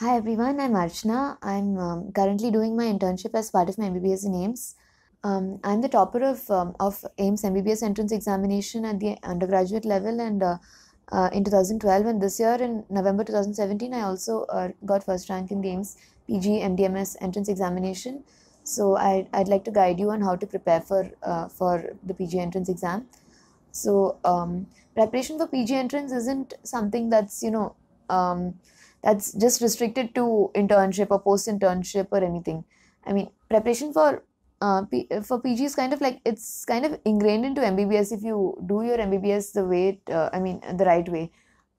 Hi everyone, I'm Archana. I'm um, currently doing my internship as part of my MBBS in AIMS. Um, I'm the topper of, um, of AIMS MBBS entrance examination at the undergraduate level and uh, uh, in 2012 and this year in November 2017 I also uh, got first rank in the AIMS PG MDMS entrance examination. So I, I'd like to guide you on how to prepare for, uh, for the PG entrance exam. So um, preparation for PG entrance isn't something that's, you know, um, that's just restricted to internship or post internship or anything i mean preparation for uh, P- for pg is kind of like it's kind of ingrained into mbbs if you do your mbbs the way it, uh, i mean the right way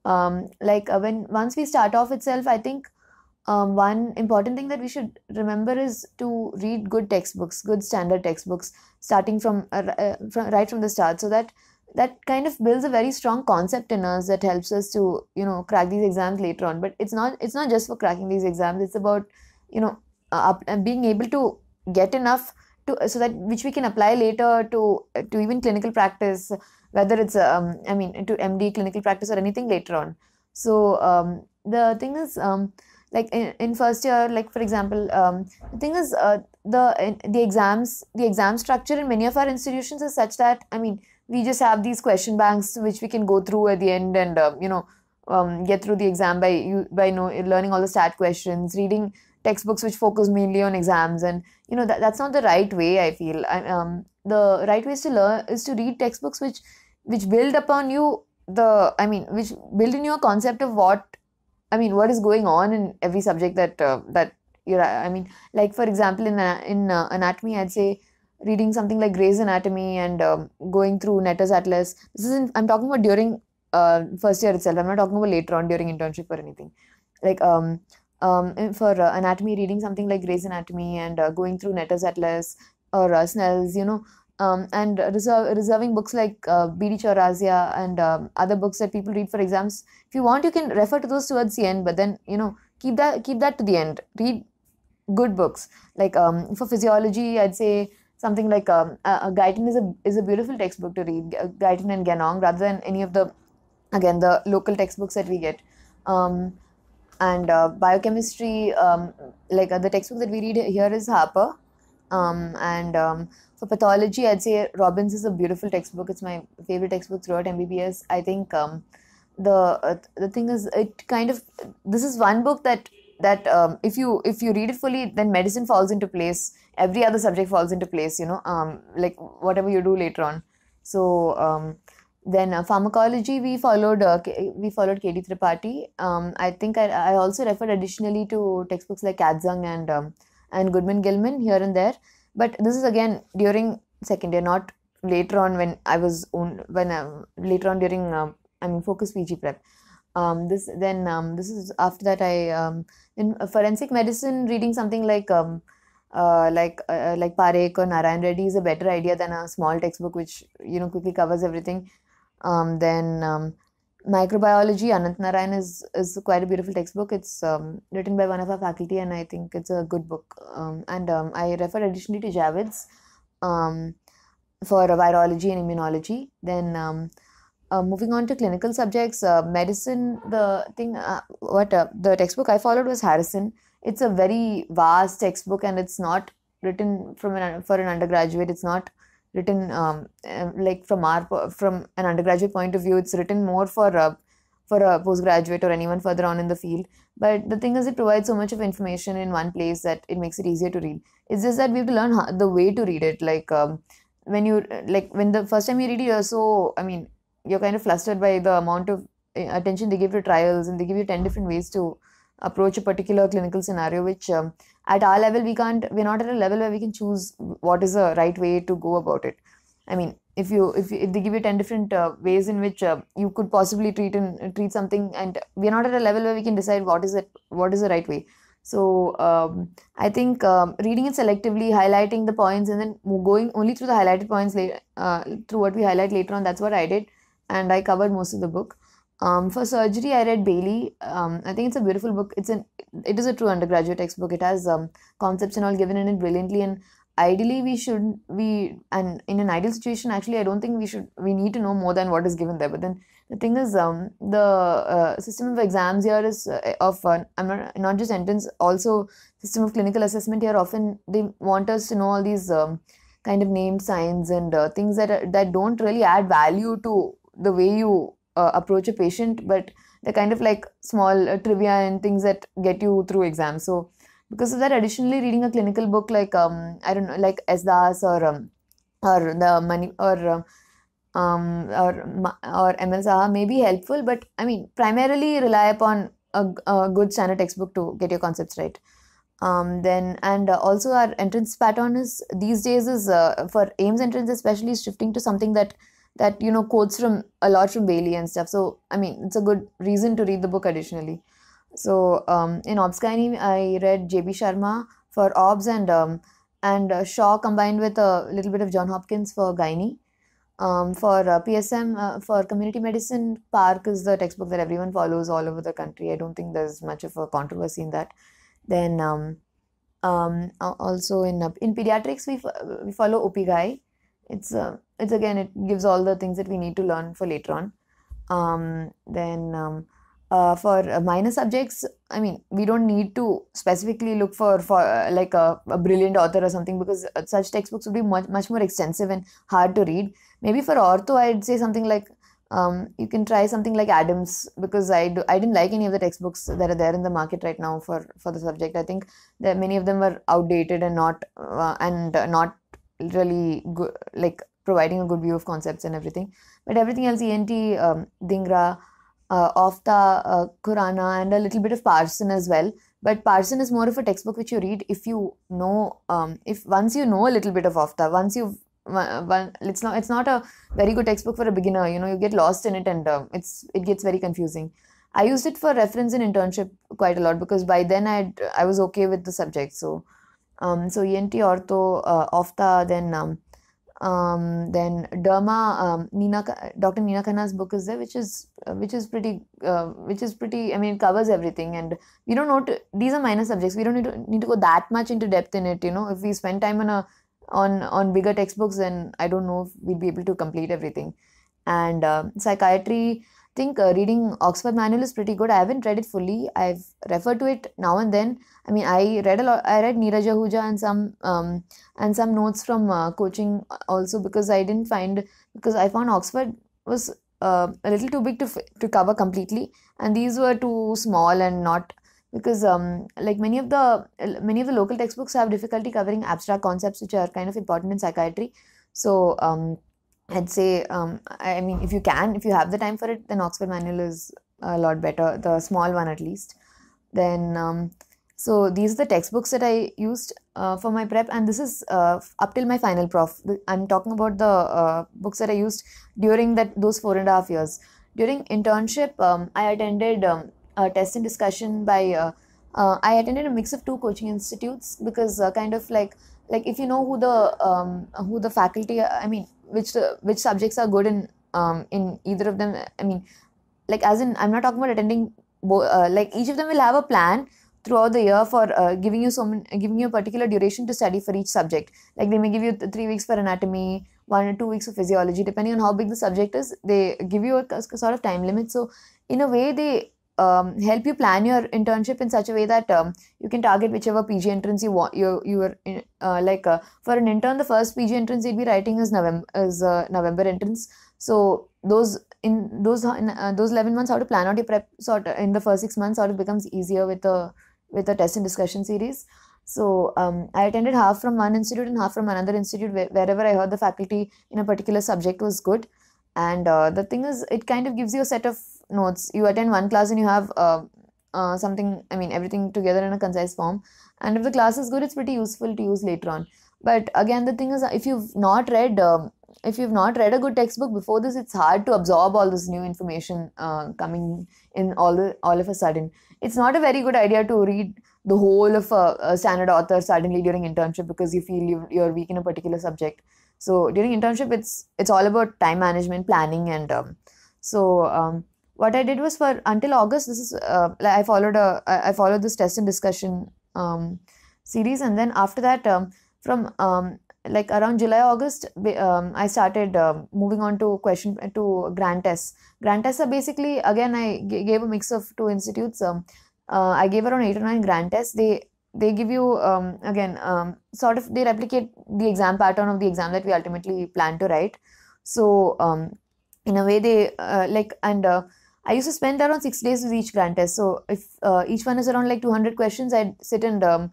um, like uh, when once we start off itself i think um, one important thing that we should remember is to read good textbooks good standard textbooks starting from, uh, uh from right from the start so that that kind of builds a very strong concept in us that helps us to you know crack these exams later on but it's not it's not just for cracking these exams it's about you know uh, being able to get enough to so that which we can apply later to uh, to even clinical practice whether it's um, i mean to md clinical practice or anything later on so um, the thing is um, like in, in first year like for example um, the thing is uh, the the exams the exam structure in many of our institutions is such that i mean we just have these question banks which we can go through at the end and uh, you know um, get through the exam by you by know, learning all the stat questions reading textbooks which focus mainly on exams and you know that, that's not the right way i feel I, um, the right way is to learn is to read textbooks which which build upon you the i mean which build in your concept of what i mean what is going on in every subject that uh, that you're i mean like for example in uh, in uh, anatomy i'd say reading something like Grey's Anatomy and um, going through Netter's Atlas. This isn't. I'm talking about during uh, first year itself. I'm not talking about later on during internship or anything. Like um, um, for uh, anatomy, reading something like Grey's Anatomy and uh, going through Netter's Atlas or uh, Snell's. You know. Um, and reserve, reserving books like uh, B.D. Chaurasia and um, other books that people read for exams. If you want, you can refer to those towards the end, but then, you know, keep that keep that to the end. Read good books. Like um, for physiology, I'd say something like um, uh, Guyton is a is a beautiful textbook to read. Uh, Guyton and Ganong, rather than any of the again the local textbooks that we get. Um, and uh, biochemistry, um, like uh, the textbook that we read here is Harper. Um, and um, for pathology, I'd say Robbins is a beautiful textbook. It's my favorite textbook throughout MBBS. I think um, the uh, the thing is, it kind of this is one book that that if you if you read it fully, then medicine falls into place every other subject falls into place you know um, like whatever you do later on so um, then uh, pharmacology we followed uh, K- we followed K D Tripathi um, I think I, I also referred additionally to textbooks like Kadzang and um, and Goodman Gilman here and there but this is again during second year not later on when I was on, when uh, later on during uh, I mean focus PG prep um, this then um, this is after that I um, in forensic medicine reading something like um, uh, like uh, uh, like Parekh or Narayan Reddy is a better idea than a small textbook which you know quickly covers everything. Um, then um, microbiology Anant Narayan is is quite a beautiful textbook. It's um, written by one of our faculty and I think it's a good book. Um, and um, I refer additionally to Javeds um, for virology and immunology. Then uh, moving on to clinical subjects, uh, medicine. The thing what the textbook I followed was Harrison it's a very vast textbook and it's not written from an for an undergraduate it's not written um, um like from our from an undergraduate point of view it's written more for for a postgraduate or anyone further on in the field but the thing is it provides so much of information in one place that it makes it easier to read it's just that we have to learn how, the way to read it like um, when you like when the first time you read it you're so i mean you're kind of flustered by the amount of eh, attention they give to trials and they give you 10 different ways to approach a particular clinical scenario which um, at our level we can't we're not at a level where we can choose what is the right way to go about it i mean if you if, if they give you 10 different uh, ways in which uh, you could possibly treat and treat something and we're not at a level where we can decide what is it what is the right way so um, i think um, reading it selectively highlighting the points and then going only through the highlighted points later uh, through what we highlight later on that's what i did and i covered most of the book um, for surgery, I read Bailey. Um, I think it's a beautiful book. It's an it is a true undergraduate textbook. It has um, concepts and all given in it brilliantly. And ideally, we should we and in an ideal situation, actually, I don't think we should we need to know more than what is given there. But then the thing is, um, the uh, system of exams here is uh, of uh, I'm not not just entrance, also system of clinical assessment here. Often they want us to know all these um, kind of named signs and uh, things that that don't really add value to the way you uh, approach a patient but they're kind of like small uh, trivia and things that get you through exams so because of that additionally reading a clinical book like um i don't know like sdas or um, or the money or um, um or or ml saha may be helpful but i mean primarily rely upon a, a good standard textbook to get your concepts right um, then and uh, also our entrance pattern is these days is uh, for aims entrance especially is shifting to something that that you know quotes from a lot from Bailey and stuff. So I mean, it's a good reason to read the book additionally. So um, in Obscany, I read J.B. Sharma for Obs and um, and uh, Shaw combined with a little bit of John Hopkins for Gynae. Um, for uh, PSM, uh, for community medicine, Park is the textbook that everyone follows all over the country. I don't think there's much of a controversy in that. Then um, um, also in uh, in pediatrics, we, f- we follow Opigai. It's a uh, it's again it gives all the things that we need to learn for later on um, then um, uh, for uh, minor subjects i mean we don't need to specifically look for for uh, like a, a, brilliant author or something because uh, such textbooks would be much much more extensive and hard to read maybe for ortho i'd say something like um, you can try something like adams because i do, i didn't like any of the textbooks that are there in the market right now for for the subject i think that many of them were outdated and not uh, and not really good like providing a good view of concepts and everything. But everything else, ENT, um, Dingra, uh, Ofta, uh, Kurana, and a little bit of Parson as well. But Parson is more of a textbook which you read if you know, um, if once you know a little bit of Ofta, once you've one, it's not it's not a very good textbook for a beginner you know you get lost in it and uh, it's it gets very confusing i used it for reference in internship quite a lot because by then i i was okay with the subject so um so ent ortho uh, ofta then um, um, then derma um, nina dr nina khanna's book is there which is uh, which is pretty uh, which is pretty i mean it covers everything and we don't know to, these are minor subjects we don't need to need to go that much into depth in it you know if we spend time on a on on bigger textbooks then i don't know if we'd be able to complete everything and uh, psychiatry think uh, reading Oxford Manual is pretty good. I haven't read it fully. I've referred to it now and then. I mean, I read a lot. I read Neeraj Ahuja and some um, and some notes from uh, coaching also because I didn't find because I found Oxford was uh, a little too big to to cover completely, and these were too small and not because um, like many of the many of the local textbooks have difficulty covering abstract concepts which are kind of important in psychiatry. So um, I'd say, um, I mean, if you can, if you have the time for it, then Oxford Manual is a lot better, the small one at least. Then, um, so these are the textbooks that I used uh, for my prep, and this is uh, up till my final prof. I'm talking about the uh, books that I used during that those four and a half years. During internship, um, I attended um, a test and discussion by. Uh, uh, I attended a mix of two coaching institutes because uh, kind of like like if you know who the um, who the faculty i mean which the, which subjects are good in um, in either of them i mean like as in i'm not talking about attending bo- uh, like each of them will have a plan throughout the year for uh, giving you so many, giving you a particular duration to study for each subject like they may give you th- 3 weeks for anatomy one or two weeks for physiology depending on how big the subject is they give you a, a sort of time limit so in a way they um, help you plan your internship in such a way that um, you can target whichever PG entrance you want. You you are in, uh, like uh, for an intern, the first PG entrance it would be writing is November is uh, November entrance. So those in those in, uh, those eleven months, how to plan out your prep sort in the first six months sort of becomes easier with the with the test and discussion series. So um, I attended half from one institute and half from another institute wherever I heard the faculty in a particular subject was good. And uh, the thing is, it kind of gives you a set of notes you attend one class and you have uh, uh, something i mean everything together in a concise form and if the class is good it's pretty useful to use later on but again the thing is if you've not read um, if you've not read a good textbook before this it's hard to absorb all this new information uh, coming in all all of a sudden it's not a very good idea to read the whole of a, a standard author suddenly during internship because you feel you, you're weak in a particular subject so during internship it's it's all about time management planning and um, so um, what I did was for until August. This is uh, I followed a I followed this test and discussion um, series, and then after that, um, from um, like around July August, um, I started uh, moving on to question to grant tests. Grant tests are basically again I g- gave a mix of two institutes. Um, uh, I gave around eight or nine grant tests. They they give you again sort of they replicate the exam pattern of the exam that we ultimately plan to write. So in a way they uh, like and uh, I used to spend around six days with each grant test. So if uh, each one is around like 200 questions, I'd sit and um,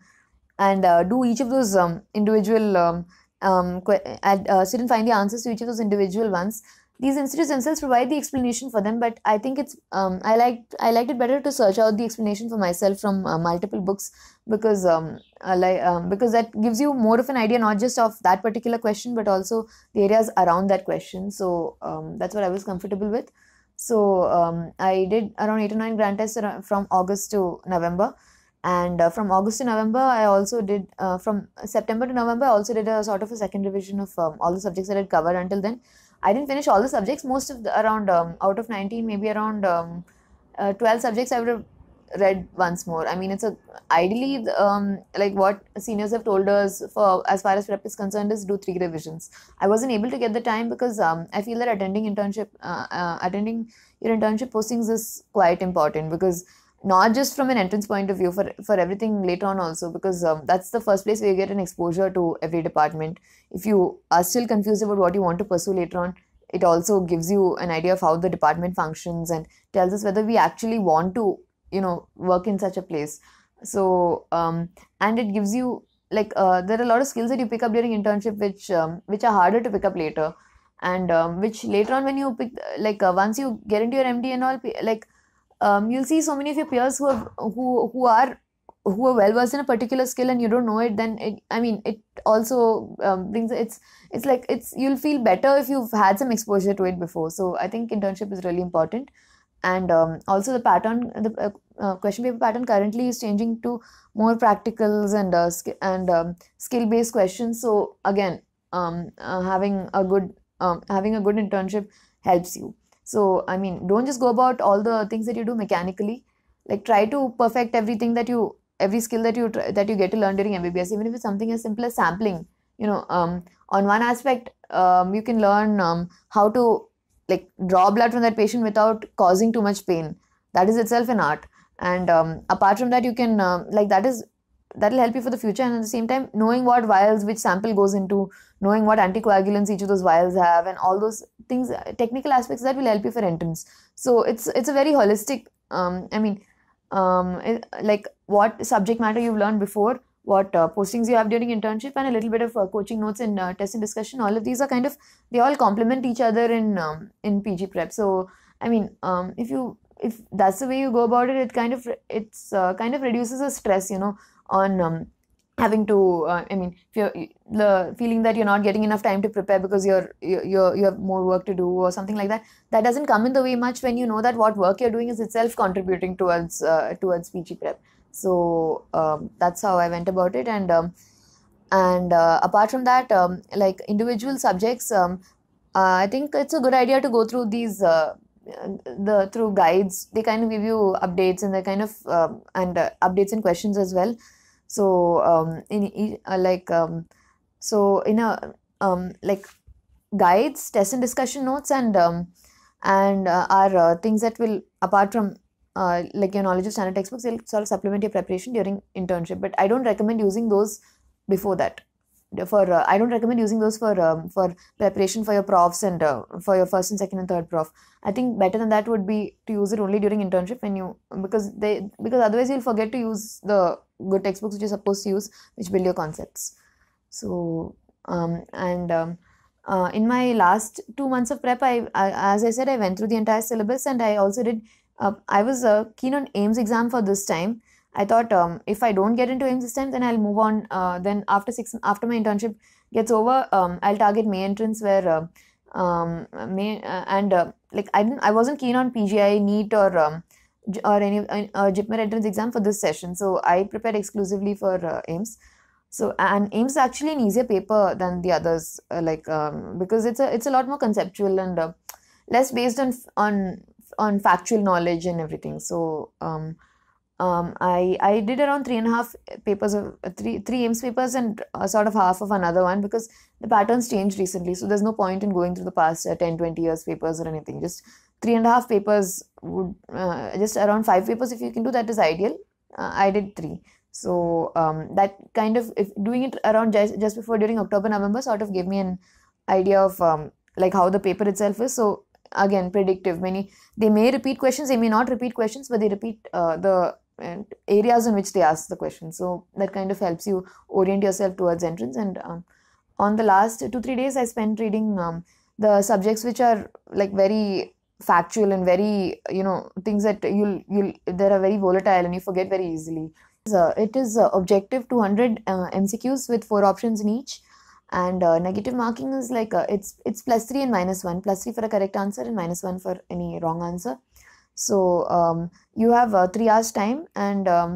and uh, do each of those um, individual um, um, I'd uh, sit and find the answers to each of those individual ones. These institutes themselves provide the explanation for them, but I think it's um, I liked I liked it better to search out the explanation for myself from uh, multiple books because um, like um, because that gives you more of an idea not just of that particular question but also the areas around that question. So um, that's what I was comfortable with. So um, I did around eight or nine grant tests from August to November, and uh, from August to November I also did uh, from September to November I also did a sort of a second revision of um, all the subjects that I had covered until then. I didn't finish all the subjects. Most of the, around um, out of nineteen, maybe around um, uh, twelve subjects, I would have read once more i mean it's a ideally um, like what seniors have told us for as far as prep is concerned is do three revisions i wasn't able to get the time because um, i feel that attending internship uh, uh, attending your internship postings is quite important because not just from an entrance point of view for for everything later on also because um, that's the first place where you get an exposure to every department if you are still confused about what you want to pursue later on it also gives you an idea of how the department functions and tells us whether we actually want to you know work in such a place so um, and it gives you like uh, there are a lot of skills that you pick up during internship which um, which are harder to pick up later and um, which later on when you pick like uh, once you get into your md and all like um, you'll see so many of your peers who have, who who are who are well versed in a particular skill and you don't know it then it, i mean it also um, brings it's it's like it's you'll feel better if you've had some exposure to it before so i think internship is really important and um, also the pattern the uh, uh, question paper pattern currently is changing to more practicals and uh, sk- and um, skill based questions so again um, uh, having a good um, having a good internship helps you so i mean don't just go about all the things that you do mechanically like try to perfect everything that you every skill that you that you get to learn during mbbs even if it's something as simple as sampling you know um, on one aspect um, you can learn how to like draw blood from that patient without causing too much pain that is itself an art and um, apart from that you can um, like that is that'll help you for the future and at the same time knowing what vials which sample goes into knowing what anticoagulants each of those vials have and all those things uh, technical aspects that will help you for entrance so it's it's a very holistic um, i mean um, it, like what subject matter you've learned before what uh, postings you have during internship and a little bit of uh, coaching notes and uh, test and discussion all of these are kind of they all complement each other in um, in pg prep so i mean um, if you if that's the way you go about it it kind of it's uh, kind of reduces the stress you know on um, having to uh, i mean the feeling that you're not getting enough time to prepare because you're, you're you have more work to do or something like that that doesn't come in the way much when you know that what work you're doing is itself contributing towards uh, towards pg prep so um, that's how i went about it and um, and uh, apart from that um, like individual subjects um, uh, i think it's a good idea to go through these uh, the through guides they kind of give you updates and they kind of um, and uh, updates and questions as well so um, in uh, like so in a like guides test and discussion notes and and uh, are things that will apart from uh, like your knowledge of standard textbooks will sort of supplement your preparation during internship but i don't recommend using those before that for uh, i don't recommend using those for um, for preparation for your profs and uh, for your first and second and third prof i think better than that would be to use it only during internship when you because they because otherwise you'll forget to use the good textbooks which you're supposed to use which build your concepts so um, and um, uh, in my last two months of prep I, I as i said i went through the entire syllabus and i also did uh, I was uh, keen on AIMS exam for this time. I thought um, if I don't get into AIMS this time, then I'll move on. Uh, then after six, after my internship gets over, um, I'll target May entrance where uh, um, May uh, and uh, like I didn't, I wasn't keen on PGI NEET or um, or any uh, JIPMER entrance exam for this session. So I prepared exclusively for AIMS. So and AIMS is actually an easier paper than the others, like um, because it's a it's a lot more conceptual and less based on on on factual knowledge and everything. So um, um, I I did around three and a half papers of uh, three three AIMS papers and uh, sort of half of another one because the patterns changed recently. So there's no point in going through the past uh, 10, 20 years papers or anything. Just three and a half papers would uh, just around five papers if you can do that is ideal. Uh, I did three. So um, that kind of if doing it around just, just before during October November sort of gave me an idea of um, like how the paper itself is. So again predictive Many they may repeat questions they may not repeat questions but they repeat uh, the uh, areas in which they ask the question so that kind of helps you orient yourself towards entrance and um, on the last two three days i spent reading um, the subjects which are like very factual and very you know things that you'll you'll that are very volatile and you forget very easily so it is uh, objective 200 uh, mcqs with four options in each and uh, negative marking is like uh, it's it's plus 3 and minus 1 plus 3 for a correct answer and minus 1 for any wrong answer so um, you have uh, 3 hours time and um,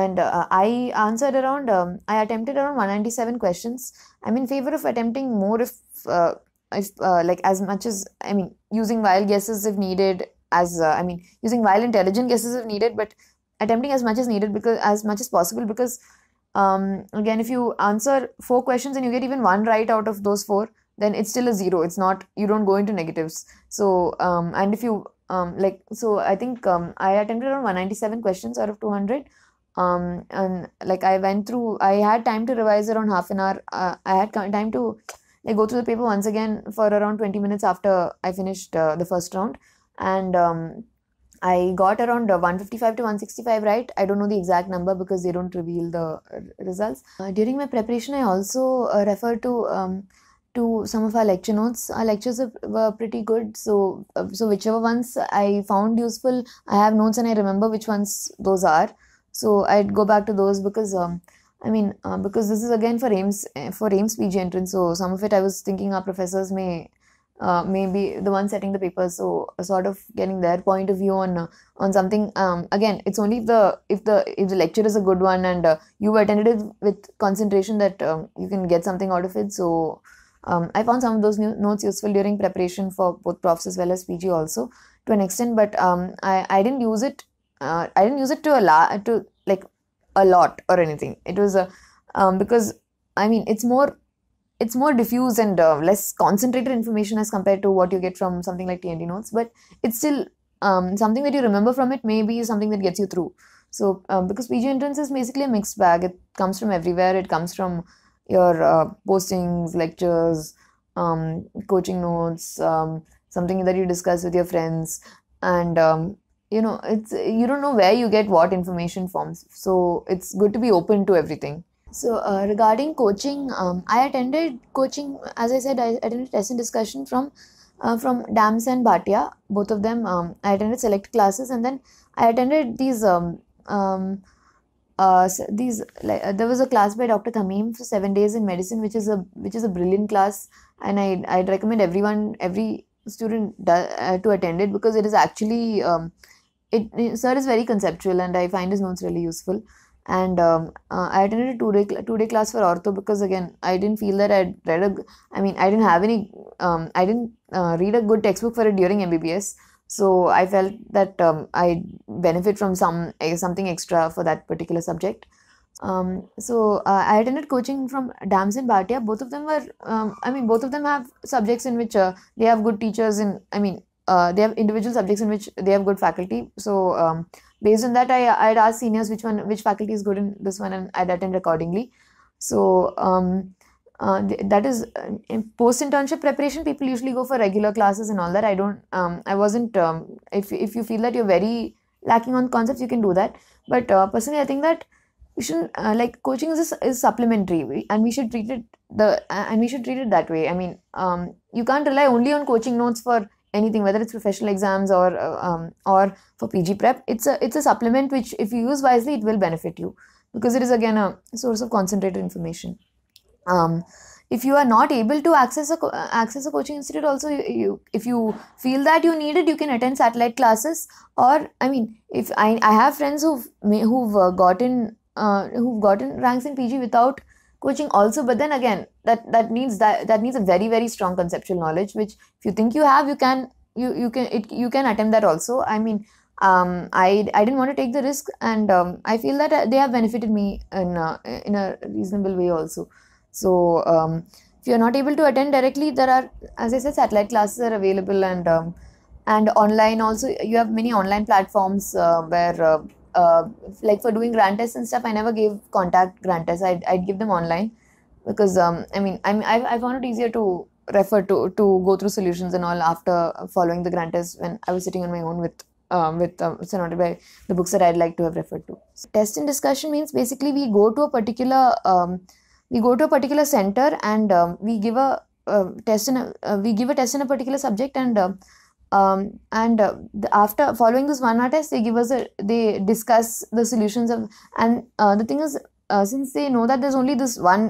and uh, i answered around um, i attempted around 197 questions i'm in favor of attempting more if uh, if uh, like as much as i mean using wild guesses if needed as i mean using wild intelligent guesses if needed but attempting as much as needed because as much as possible because um, again if you answer four questions and you get even one right out of those four then it's still a zero it's not you don't go into negatives so um, and if you um, like so i think um, i attempted around 197 questions out of 200 um, and like i went through i had time to revise around half an hour uh, i had time to like go through the paper once again for around 20 minutes after i finished uh, the first round and um, I got around uh, 155 to 165 right. I don't know the exact number because they don't reveal the uh, results. Uh, during my preparation, I also uh, referred to um, to some of our lecture notes. Our lectures were pretty good, so uh, so whichever ones I found useful, I have notes and I remember which ones those are. So I'd go back to those because. Um, I mean, uh, because this is again for AIMS eh, for AIMS PG entrance, so some of it I was thinking our professors may uh, maybe the one setting the paper so uh, sort of getting their point of view on uh, on something um, again it's only if the if the if the lecture is a good one and uh, you attended it with concentration that um, you can get something out of it so um, i found some of those notes useful during preparation for both profs as well as pg also to an extent but um, i i didn't use it uh, i didn't use it to a lot to like a lot or anything it was a um, because i mean it's more it's more diffuse and uh, less concentrated information as compared to what you get from something like TNT notes, but it's still um, something that you remember from it may be something that gets you through. So, um, because PG entrance is basically a mixed bag, it comes from everywhere. It comes from your uh, postings, lectures, um, coaching notes, um, something that you discuss with your friends, and um, you know, it's you don't know where you get what information from. So, it's good to be open to everything. So uh, regarding coaching, um, I attended coaching. As I said, I attended test and discussion from uh, from Dams and Bhatia. Both of them, um, I attended select classes, and then I attended these um, um uh, these like uh, there was a class by Dr. Thameem for seven days in medicine, which is a which is a brilliant class, and I I'd recommend everyone every student uh, to attend it because it is actually um, it, it sir is very conceptual, and I find his notes really useful and um, uh, i attended a two day two day class for ortho because again i didn't feel that i'd read a i mean i didn't have any um, i didn't uh, read a good textbook for it during mbbs so i felt that um, i benefit from some eh, something extra for that particular subject um, so uh, I attended coaching from Dams and Bhatia. Both of them were, um, I mean, both of them have subjects in which uh, they have good teachers, and I mean, uh, they have individual subjects in which they have good faculty. So um, based on that I, i'd ask seniors which one which faculty is good in this one and i'd attend accordingly so um, uh, that is uh, post internship preparation people usually go for regular classes and all that i don't um, i wasn't um, if if you feel that you're very lacking on concepts you can do that but uh, personally i think that we shouldn't uh, like coaching is is supplementary and we should treat it the and we should treat it that way i mean um, you can't rely only on coaching notes for anything whether it's professional exams or uh, um, or for pg prep it's a it's a supplement which if you use wisely it will benefit you because it is again a source of concentrated information um, if you are not able to access a uh, access a coaching institute also you, you, if you feel that you need it you can attend satellite classes or i mean if i i have friends who've who've uh, gotten uh, who've gotten ranks in pg without coaching also but then again that that needs that, that needs a very very strong conceptual knowledge which if you think you have you can you you can it, you can attempt that also i mean um, I, I didn't want to take the risk and um, I feel that uh, they have benefited me in a, in a reasonable way also. So um, if you're not able to attend directly, there are as I said satellite classes are available and um, and online also you have many online platforms uh, where uh, uh, like for doing grant tests and stuff, I never gave contact grant tests. I'd, I'd give them online because um, I mean I'm, I've, I found it easier to refer to to go through solutions and all after following the grant test when I was sitting on my own with um, with um, surrounded by the books that I'd like to have referred to. So test and discussion means basically we go to a particular um, we go to a particular center and um, we give a uh, test in a, uh, we give a test in a particular subject and uh, um, and uh, after following this one hour test they give us a they discuss the solutions of and uh, the thing is uh, since they know that there's only this one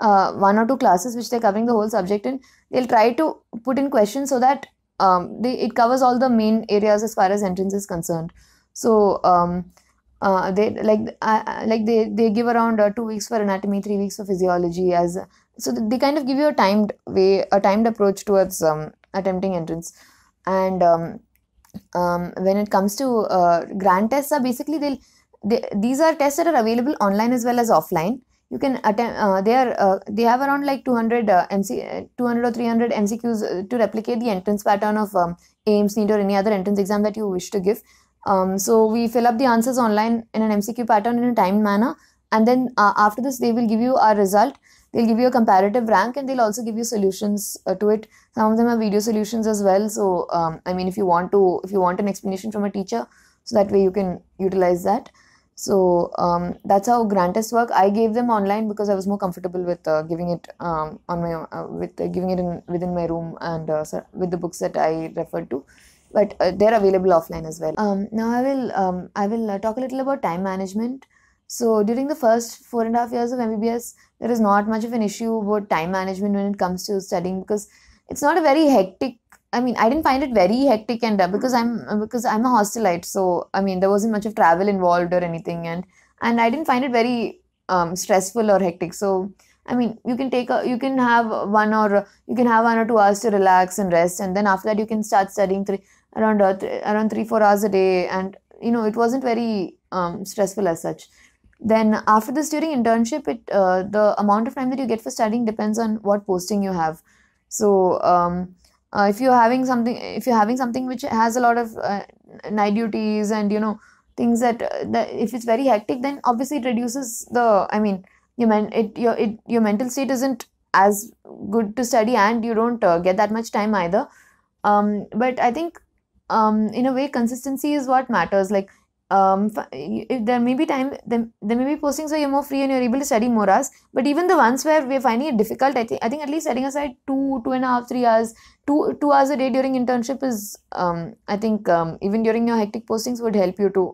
uh, one or two classes which they're covering the whole subject in they'll try to put in questions so that um, they, it covers all the main areas as far as entrance is concerned so um, uh, they like uh, like they, they give around uh, two weeks for anatomy three weeks for physiology as so they kind of give you a timed way a timed approach towards um, attempting entrance and um, um, when it comes to uh, grand tests are basically they'll they, these are tests that are available online as well as offline you can attend. uh, they are uh, they have around like 200 uh, mc 200 or 300 mcqs uh, to replicate the entrance pattern of um, aims need or any other entrance exam that you wish to give um, so we fill up the answers online in an mcq pattern in a timed manner and then uh, after this they will give you our result they'll give you a comparative rank and they'll also give you solutions uh, to it some of them have video solutions as well so um, i mean if you want to if you want an explanation from a teacher so that way you can utilize that so um, that's how grant test work i gave them online because i was more comfortable with uh, giving it um, on my uh, with uh, giving it in within my room and uh, with the books that i referred to but uh, they're available offline as well um, now i will um, i will talk a little about time management so during the first four and a half years of MBBS, there is not much of an issue about time management when it comes to studying because it's not a very hectic. I mean, I didn't find it very hectic and uh, because I'm uh, because I'm a hostelite, so I mean there wasn't much of travel involved or anything, and and I didn't find it very um, stressful or hectic. So I mean, you can take a, you can have one or you can have one or two hours to relax and rest, and then after that you can start studying three around uh, th- around three four hours a day, and you know it wasn't very um, stressful as such then after this during internship it uh, the amount of time that you get for studying depends on what posting you have so um, uh, if you're having something if you're having something which has a lot of uh, night duties and you know things that, uh, that if it's very hectic then obviously it reduces the i mean your men it your it your mental state isn't as good to study and you don't uh, get that much time either um, but i think um, in a way consistency is what matters like um, there may be time there, there may be postings where you're more free and you're able to study more hours but even the ones where we're finding it difficult i think i think at least setting aside two two and a half three hours two two hours a day during internship is um, i think um, even during your hectic postings would help you to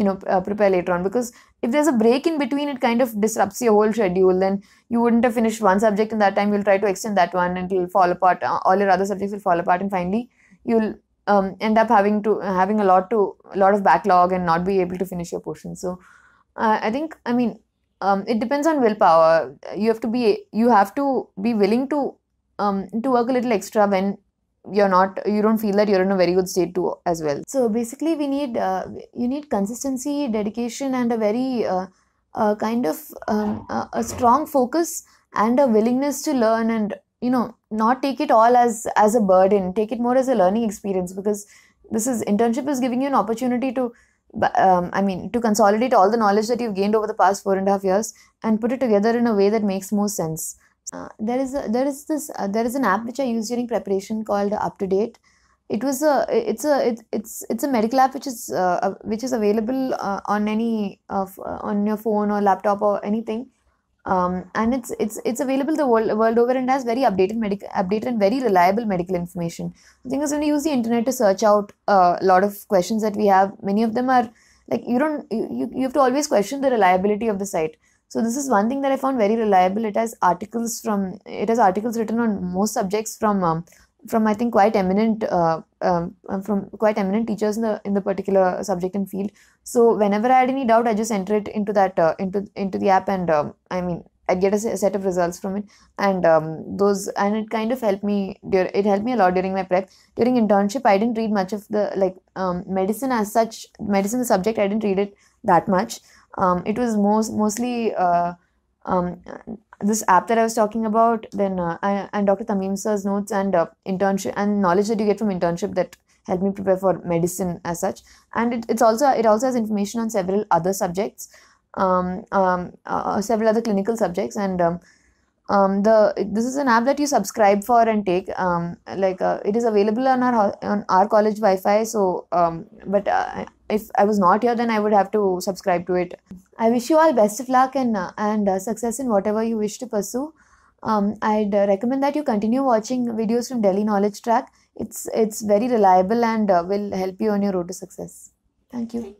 you know uh, prepare later on because if there's a break in between it kind of disrupts your whole schedule then you wouldn't have finished one subject in that time you'll try to extend that one and it'll fall apart uh, all your other subjects will fall apart and finally you'll um, end up having to having a lot to a lot of backlog and not be able to finish your portion so uh, i think i mean um, it depends on willpower you have to be you have to be willing to um, to work a little extra when you're not you don't feel that you're in a very good state too as well so basically we need uh, you need consistency dedication and a very uh, uh kind of um, a, a, strong focus and a willingness to learn and you know not take it all as as a burden take it more as a learning experience because this is internship is giving you an opportunity to um, i mean to consolidate all the knowledge that you've gained over the past four and a half years and put it together in a way that makes more sense uh, there is a, there is this uh, there is an app which i use during preparation called up to date it was a it's a it, it's it's a medical app which is uh, uh which is available uh, on any of uh, on your phone or laptop or anything um, and it's it's it's available the world, world over and has very updated medical updated and very reliable medical information. The thing is, when you use the internet to search out uh, a uh, lot of questions that we have, many of them are like you don't you, you have to always question the reliability of the site. So this is one thing that I found very reliable. It has articles from it has articles written on most subjects from um, from I think quite eminent uh, um, um, from quite eminent teachers in the in the particular subject and field. So whenever I had any doubt, I just enter it into that uh, into into the app, and um, I mean i get a, set of results from it, and um, those and it kind of helped me. It helped me a lot during my prep. During internship, I didn't read much of the like um, medicine as such medicine subject. I didn't read it that much. Um, it was most mostly. Uh, um, this app that I was talking about, then uh, I, and Dr. Tamim sir's notes and uh, internship and knowledge that you get from internship that helped me prepare for medicine as such. And it, it's also it also has information on several other subjects, um, um, uh, several other clinical subjects, and um, um, the this is an app that you subscribe for and take. Um, like uh, it is available on our on our college Wi-Fi. So, um, but uh, if I was not here, then I would have to subscribe to it. I wish you all best of luck and uh, and uh, success in whatever you wish to pursue. Um, I'd uh, recommend that you continue watching videos from Delhi Knowledge Track. It's it's very reliable and uh, will help you on your road to success. Thank you.